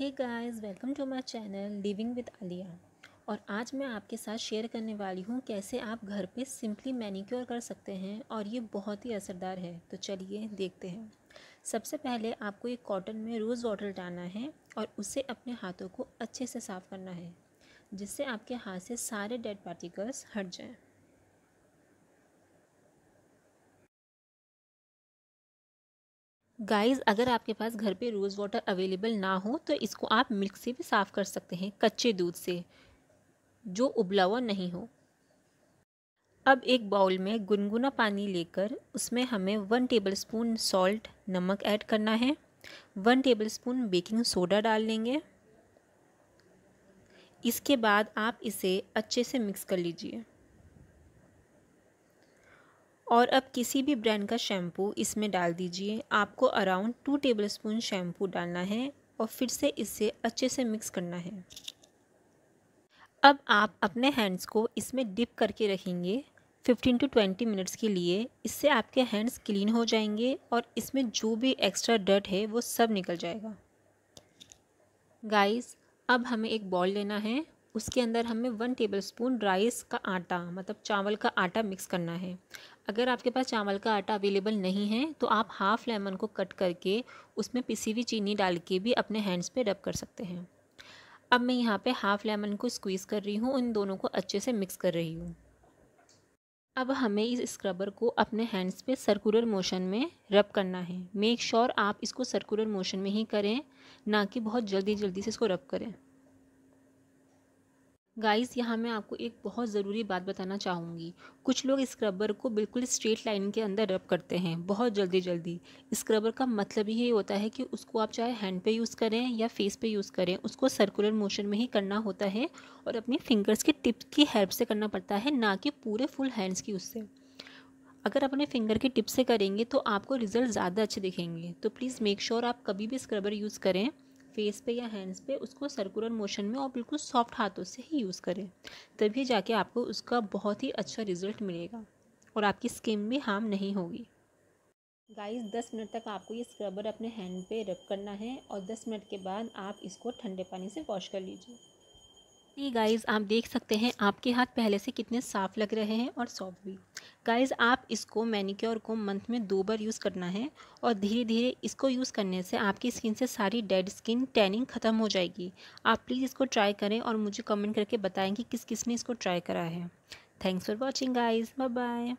hey guys welcome to my channel living with Alia और आज मैं आपके साथ शेयर करने वाली हूँ कैसे आप घर पे सिंपली मैनीक्योर कर सकते हैं और ये बहुत ही असरदार है तो चलिए देखते हैं सबसे पहले आपको एक कॉटन में रोज़ वाटर डालना है और उसे अपने हाथों को अच्छे से साफ़ करना है जिससे आपके हाथ से सारे डेड पार्टिकल्स हट जाएँ गाइस अगर आपके पास घर पे रोज़ वाटर अवेलेबल ना हो तो इसको आप मिल्क से भी साफ़ कर सकते हैं कच्चे दूध से जो उबला हुआ नहीं हो अब एक बाउल में गुनगुना पानी लेकर उसमें हमें वन टेबलस्पून सॉल्ट नमक ऐड करना है वन टेबलस्पून बेकिंग सोडा डाल लेंगे इसके बाद आप इसे अच्छे से मिक्स कर लीजिए और अब किसी भी ब्रांड का शैम्पू इसमें डाल दीजिए आपको अराउंड टू टेबलस्पून शैम्पू डालना है और फिर से इसे अच्छे से मिक्स करना है अब आप अपने हैंड्स को इसमें डिप करके रखेंगे 15 टू 20 मिनट्स के लिए इससे आपके हैंड्स क्लीन हो जाएंगे और इसमें जो भी एक्स्ट्रा डर्ट है वो सब निकल जाएगा गाइस अब हमें एक बॉल लेना है उसके अंदर हमें वन टेबलस्पून राइस का आटा मतलब चावल का आटा मिक्स करना है अगर आपके पास चावल का आटा अवेलेबल नहीं है तो आप हाफ़ लेमन को कट करके उसमें पिसी हुई चीनी डाल के भी अपने हैंड्स पे रब कर सकते हैं अब मैं यहाँ पे हाफ़ लेमन को स्क्वीज़ कर रही हूँ इन दोनों को अच्छे से मिक्स कर रही हूँ अब हमें इस स्क्रबर को अपने हैंड्स पे सर्कुलर मोशन में रब करना है मेक श्योर sure आप इसको सर्कुलर मोशन में ही करें ना कि बहुत जल्दी जल्दी से इसको रब करें गाइस यहाँ मैं आपको एक बहुत ज़रूरी बात बताना चाहूँगी कुछ लोग स्क्रबर को बिल्कुल स्ट्रेट लाइन के अंदर रब करते हैं बहुत जल्दी जल्दी स्क्रबर का मतलब ही ये होता है कि उसको आप चाहे हैंड पे यूज़ करें या फेस पे यूज़ करें उसको सर्कुलर मोशन में ही करना होता है और अपने फिंगर्स के टिप्स की हेल्प से करना पड़ता है ना कि पूरे फुल हैंड्स की उससे अगर अपने फिंगर के टिप से करेंगे तो आपको रिज़ल्ट ज़्यादा अच्छे दिखेंगे तो प्लीज़ मेक श्योर आप कभी भी स्क्रबर यूज़ करें फेस पे या हैंड्स पे उसको सर्कुलर मोशन में और बिल्कुल सॉफ्ट हाथों से ही यूज़ करें तभी जाके आपको उसका बहुत ही अच्छा रिजल्ट मिलेगा और आपकी स्किन भी हार्म नहीं होगी गाइस दस मिनट तक आपको ये स्क्रबर अपने हैंड पे रब करना है और दस मिनट के बाद आप इसको ठंडे पानी से वॉश कर लीजिए जी गाइस आप देख सकते हैं आपके हाथ पहले से कितने साफ़ लग रहे हैं और सॉफ्ट भी गाइज़ आप इसको मैनिक्योर को मंथ में दो बार यूज़ करना है और धीरे धीरे इसको यूज़ करने से आपकी स्किन से सारी डेड स्किन टैनिंग ख़त्म हो जाएगी आप प्लीज़ इसको ट्राई करें और मुझे कमेंट करके बताएं कि किस किस ने इसको ट्राई करा है thanks for watching guys bye bye